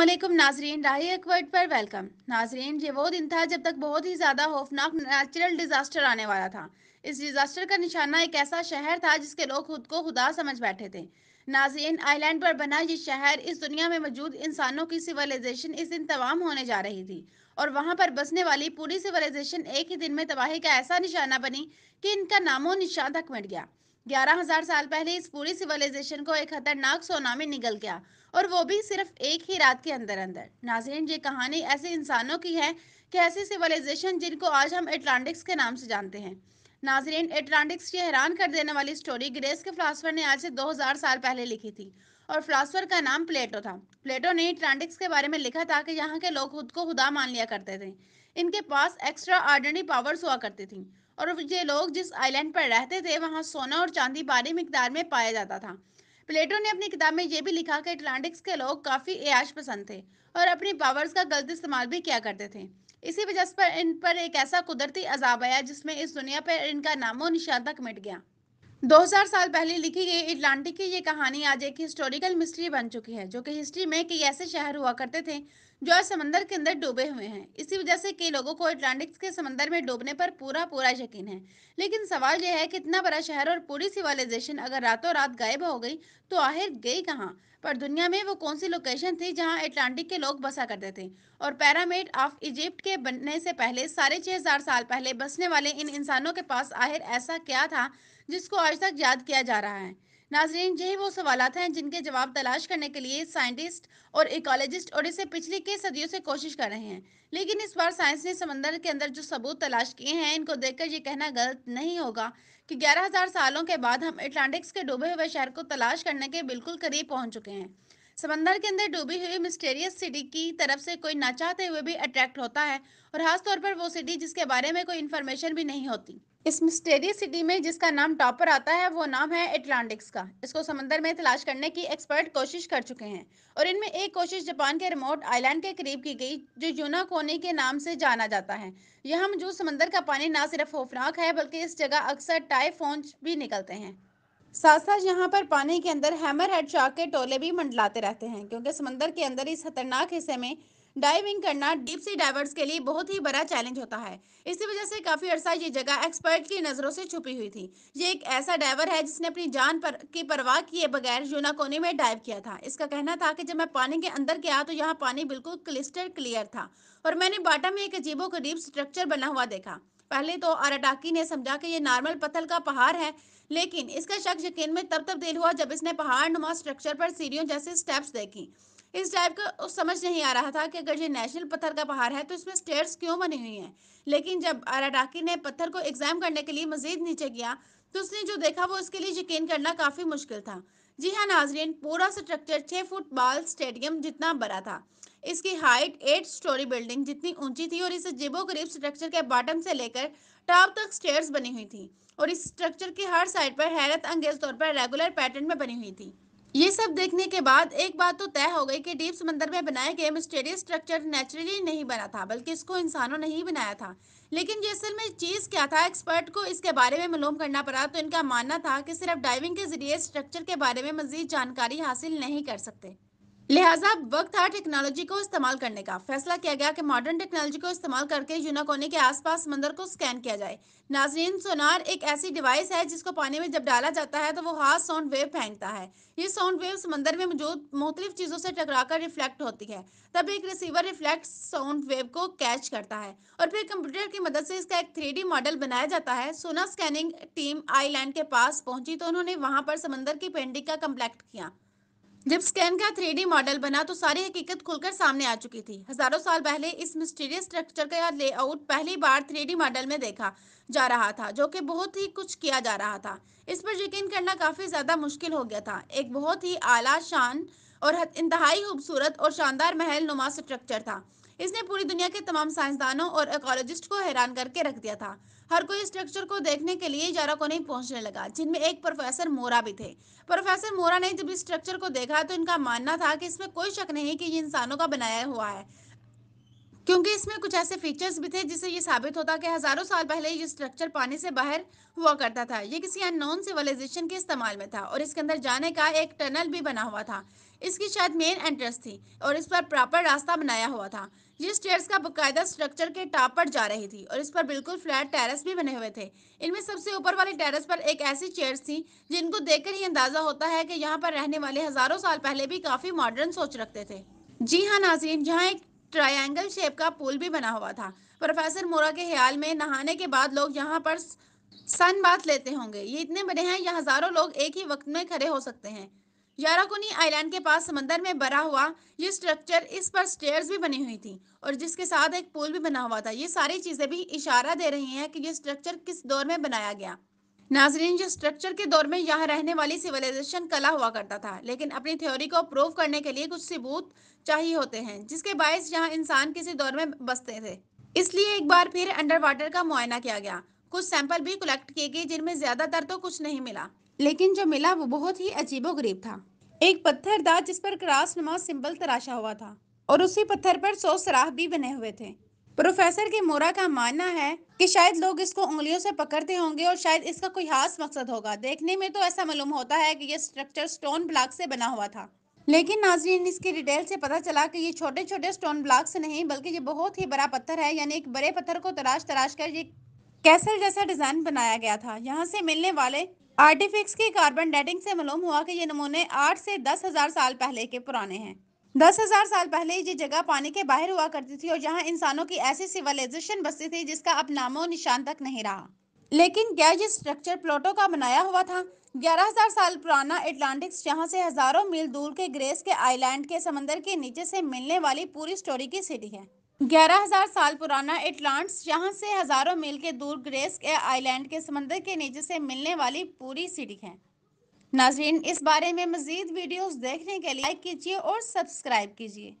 असलम नाजरीन राही अकवर्ड पर वेलकम नाजरीन ये वो दिन था जब तक बहुत ही ज़्यादा खौफनाक नेचुरल डिज़ास्टर आने वाला था इस डिज़ास्टर का निशाना एक ऐसा शहर था जिसके लोग खुद को खुदा समझ बैठे थे नाजरीन आइलैंड पर बना ये शहर इस दुनिया में मौजूद इंसानों की सिविलाइजेशन इस दिन तमाम होने जा रही थी और वहाँ पर बसने वाली पूरी सिविलाइजेशन एक ही दिन में तबाही का ऐसा निशाना बनी कि इनका नामो निशान तक मिट गया ग्यारह हजार साल पहले इस पूरी सिविलाइजेशन को एक खतरनाक सोनामी निकल गया और वो भी सिर्फ एक ही रात के अंदर अंदर नाजरीन ये कहानी ऐसे इंसानों की है कि ऐसी सिविलाइजेशन जिनको आज हम एटलांटिक्स के नाम से जानते हैं नाजरीन एटलांटिक्स की हैरान कर देने वाली स्टोरी ग्रेस के फिलासफर ने आज से 2000 साल पहले लिखी थी और फिलासफर का नाम प्लेटो था प्लेटो ने एटलांटिक्स के बारे में लिखा था कि यहाँ के लोग खुद को खुदा मान लिया करते थे इनके पास एक्स्ट्रा आर्डनरी पावर्स हुआ करती थी और ये लोग जिस आइलैंड पर रहते थे वहाँ सोना और चांदी भारी मकदार में पाया जाता था प्लेटो ने अपनी किताब में यह भी लिखा कि अटलांटिक्स के लोग काफ़ी एयाश पसंद थे और अपनी पावर्स का गलत इस्तेमाल भी किया करते थे इसी वजह पर इन पर एक ऐसा कुदरती अजाब आया जिसमें इस दुनिया पर इनका नामो निशान तक मिट गया 2000 साल पहले लिखी गई अटलांटिक की ये कहानी आज एक हिस्टोरिकल मिस्ट्री बन चुकी है जो कि हिस्ट्री में कई ऐसे शहर हुआ करते थे जो समंदर के अंदर डूबे हुए हैं इसी वजह से कई लोगों को अटलांटिक्स के समंदर में डूबने पर पूरा पूरा यकीन है लेकिन सवाल यह है कि इतना बड़ा शहर और पूरी सिविलाइजेशन अगर रातों रात गायब हो गई तो आखिर गई कहाँ पर दुनिया में वो कौन सी लोकेशन थी जहाँ अटलांटिक के लोग बसा करते थे और पैरामिड ऑफ इजिप्ट के बनने से पहले साढ़े छः हजार साल पहले बसने वाले इन इंसानों के पास आखिर ऐसा क्या था जिसको आज तक याद किया जा रहा है नाजरीन यही वो सवाल हैं जिनके जवाब तलाश करने के लिए साइंटिस्ट और इकोलॉजिस्ट और इसे पिछली कई सदियों से कोशिश कर रहे हैं लेकिन इस बार साइंस ने समंदर के अंदर जो सबूत तलाश किए हैं इनको देखकर ये कहना गलत नहीं होगा कि 11000 सालों के बाद हम अटलांटिक्स के डूबे हुए शहर को तलाश करने के बिल्कुल करीब पहुँच चुके हैं समंदर के अंदर डूबी हुई मिस्टेरियस सिटी की तरफ से कोई ना चाहते हुए भी अट्रैक्ट होता है और खासतौर पर वो सिटी जिसके बारे में कोई इन्फॉर्मेशन भी नहीं होती इस मिस्टेरियस सिटी में जिसका नाम टॉपर आता है वो नाम है एटलांटिक्स का इसको समंदर में तलाश करने की एक्सपर्ट कोशिश कर चुके हैं और इनमें एक कोशिश जापान के रिमोट आइलैंड के करीब की गई जो यूना कोने के नाम से जाना जाता है यह मौजूद समंदर का पानी ना सिर्फ खौफनाक है बल्कि इस जगह अक्सर टाइफोन भी निकलते हैं साथ साथ यहाँ पर पानी के अंदर हैमर हेड शार्क के टोले भी मंडलाते रहते हैं क्योंकि समंदर के अंदर इस खतरनाक हिस्से में डाइविंग करना डीप सी डाइवर्स के लिए बहुत ही बड़ा चैलेंज होता है इसी वजह से काफी अरसा ये जगह एक्सपर्ट की नजरों से छुपी हुई थी ये एक ऐसा डाइवर है जिसने अपनी जान पर की परवाह किए बगैर यूनाकोनी में डाइव किया था इसका कहना था कि जब मैं पानी के अंदर गया तो यहाँ पानी बिल्कुल क्लिस्टर क्लियर था और मैंने बाटा में एक अजीबो करीब स्ट्रक्चर बना हुआ देखा पहले तो अराटाकी ने समझा कि ये नॉर्मल पत्थर का पहाड़ है लेकिन इसका शक यकीन में तब तब्दील हुआ जब इसने पहाड़ नुमा स्ट्रक्चर पर सीढ़ियों जैसे स्टेप्स देखी इस टाइप का उस समझ नहीं आ रहा था कि अगर ये नेशनल पत्थर का पहाड़ है तो इसमें स्टेयर्स क्यों बनी हुई हैं लेकिन जब अराडाकी ने पत्थर को एग्जाम करने के लिए मजीद नीचे किया तो उसने जो देखा वो उसके लिए यकीन करना काफ़ी मुश्किल था जी हाँ नाजरीन पूरा स्ट्रक्चर छः फुट बाल स्टेडियम जितना बड़ा था इसकी हाइट एट स्टोरी बिल्डिंग जितनी ऊंची थी और इस जेबो गरीब स्ट्रक्चर के बॉटम से लेकर टॉप तक स्टेयर्स बनी हुई थी और इस स्ट्रक्चर की हर साइड पर हैरत अंगेज तौर पर रेगुलर पैटर्न में बनी हुई थी ये सब देखने के बाद एक बात तो तय हो गई कि डीप समंदर में बनाए गए मिस्टेरियस स्ट्रक्चर नेचुरली नहीं बना था बल्कि इसको इंसानों ने ही बनाया था लेकिन ये असल में चीज़ क्या था एक्सपर्ट को इसके बारे में मालूम करना पड़ा तो इनका मानना था कि सिर्फ डाइविंग के जरिए स्ट्रक्चर के बारे में मजीद जानकारी हासिल नहीं कर सकते लिहाजा वक्त था टेक्नोलॉजी को इस्तेमाल करने का फैसला किया गया कि मॉडर्न टेक्नोलॉजी को इस्तेमाल करके यूनाकोने के आसपास समंदर को स्कैन किया जाए नाजरीन सोनार एक ऐसी डिवाइस है जिसको पानी में जब डाला जाता है तो वो खास साउंड वेव फेंकता है ये साउंड वेव समंदर में मौजूद मुख्तलिफ चीज़ों से टकराकर रिफ्लेक्ट होती है तब एक रिसीवर रिफ्लेक्ट साउंड वेव को कैच करता है और फिर कंप्यूटर की मदद से इसका एक थ्री मॉडल बनाया जाता है सोना स्कैनिंग टीम आईलैंड के पास पहुंची तो उन्होंने वहां पर समंदर की पेंटिंग का कम्प्लेक्ट किया जब स्कैन का थ्री मॉडल बना तो सारी हकीकत खुलकर सामने आ चुकी थी हजारों साल पहले इस मिस्टीरियस स्ट्रक्चर का लेआउट पहली बार थ्री मॉडल में देखा जा रहा था जो कि बहुत ही कुछ किया जा रहा था इस पर यकीन करना काफ़ी ज़्यादा मुश्किल हो गया था एक बहुत ही आला शान और इंतहाई खूबसूरत और शानदार महल नुमा स्ट्रक्चर था इसने पूरी दुनिया के तमाम साइंसदानों और एकोलॉजिस्ट को हैरान करके रख दिया था हर कोई स्ट्रक्चर को देखने के लिए जारा को नहीं पहुंचने लगा जिनमें एक प्रोफेसर मोरा भी थे प्रोफेसर मोरा ने जब इस स्ट्रक्चर को देखा तो इनका मानना था कि इसमें कोई शक नहीं कि ये इंसानों का बनाया हुआ है क्योंकि इसमें कुछ ऐसे फीचर्स भी थे जिससे ये साबित होता कि हजारों साल पहले ये स्ट्रक्चर पानी से बाहर हुआ करता था ये किसी अननोन सिविलाइजेशन के इस्तेमाल में था और इसके अंदर जाने का एक टनल भी बना हुआ था इसकी शायद मेन एंट्रेंस थी और इस पर प्रॉपर रास्ता बनाया हुआ था ये स्टेयर्स का बकायदा स्ट्रक्चर के टॉप पर जा रही थी और इस पर बिल्कुल फ्लैट टेरेस भी बने हुए थे इनमें सबसे ऊपर वाले टेरेस पर एक ऐसी चेयर्स थी जिनको देखकर ही अंदाजा होता है कि यहाँ पर रहने वाले हजारों साल पहले भी काफी मॉडर्न सोच रखते थे जी हाँ नाजीन जहाँ एक ट्रायंगल शेप का पुल भी बना हुआ था प्रोफेसर मोरा के ख्याल में नहाने के बाद लोग यहाँ पर सन बात लेते होंगे ये इतने बड़े हैं या हजारों लोग एक ही वक्त में खड़े हो सकते हैं याराकुनी आइलैंड के पास समंदर में भरा हुआ ये स्ट्रक्चर इस पर स्टेयर्स भी बनी हुई थी और जिसके साथ एक पुल भी बना हुआ था ये सारी चीज़ें भी इशारा दे रही हैं कि ये स्ट्रक्चर किस दौर में बनाया गया नाजरीन जो स्ट्रक्चर के दौर में यहाँ रहने वाली सिविलाइजेशन कला हुआ करता था लेकिन अपनी थ्योरी को प्रूव करने के लिए कुछ सबूत चाहिए होते हैं जिसके बायस यहाँ इंसान किसी दौर में बसते थे इसलिए एक बार फिर अंडर वाटर का मुआयना किया गया कुछ सैंपल भी कलेक्ट किए गए जिनमें ज़्यादातर तो कुछ नहीं मिला लेकिन जो मिला वो बहुत ही अजीबो गरीब था एक पत्थर था जिस पर क्रास नुमा सिंबल तराशा हुआ था और उसी पत्थर पर सौ सराह भी बने हुए थे प्रोफेसर के मोरा का मानना है कि शायद लोग इसको उंगलियों से पकड़ते होंगे और शायद इसका कोई खास मकसद होगा देखने में तो ऐसा मालूम होता है कि यह स्ट्रक्चर स्टोन ब्लॉक से बना हुआ था लेकिन नाजरीन इसकी डिटेल से पता चला कि ये छोटे छोटे स्टोन ब्लॉक से नहीं बल्कि ये बहुत ही बड़ा पत्थर है यानी एक बड़े पत्थर को तराश तराश कर ये कैसल जैसा डिज़ाइन बनाया गया था यहाँ से मिलने वाले आर्टिफिक्स की कार्बन डेटिंग से मालूम हुआ कि ये नमूने आठ से दस हजार साल पहले के पुराने हैं दस हजार साल पहले ये जगह पानी के बाहर हुआ करती थी और जहाँ इंसानों की ऐसी सिविलाइजेशन बसती थी जिसका अब नामो निशान तक नहीं रहा लेकिन क्या ये स्ट्रक्चर प्लोटो का बनाया हुआ था ग्यारह हजार साल पुराना एटलांटिक्स जहाँ से हजारों मील दूर के ग्रेस के आइलैंड के समंदर के नीचे से मिलने वाली पूरी स्टोरी की सिटी है ग्यारह हजार साल पुराना एटलांट्स यहाँ से हजारों मील के दूर ग्रेस्क आइलैंड के समंदर के नीचे से मिलने वाली पूरी सिटी है नाजरीन इस बारे में मजीद वीडियोस देखने के लिए लाइक कीजिए और सब्सक्राइब कीजिए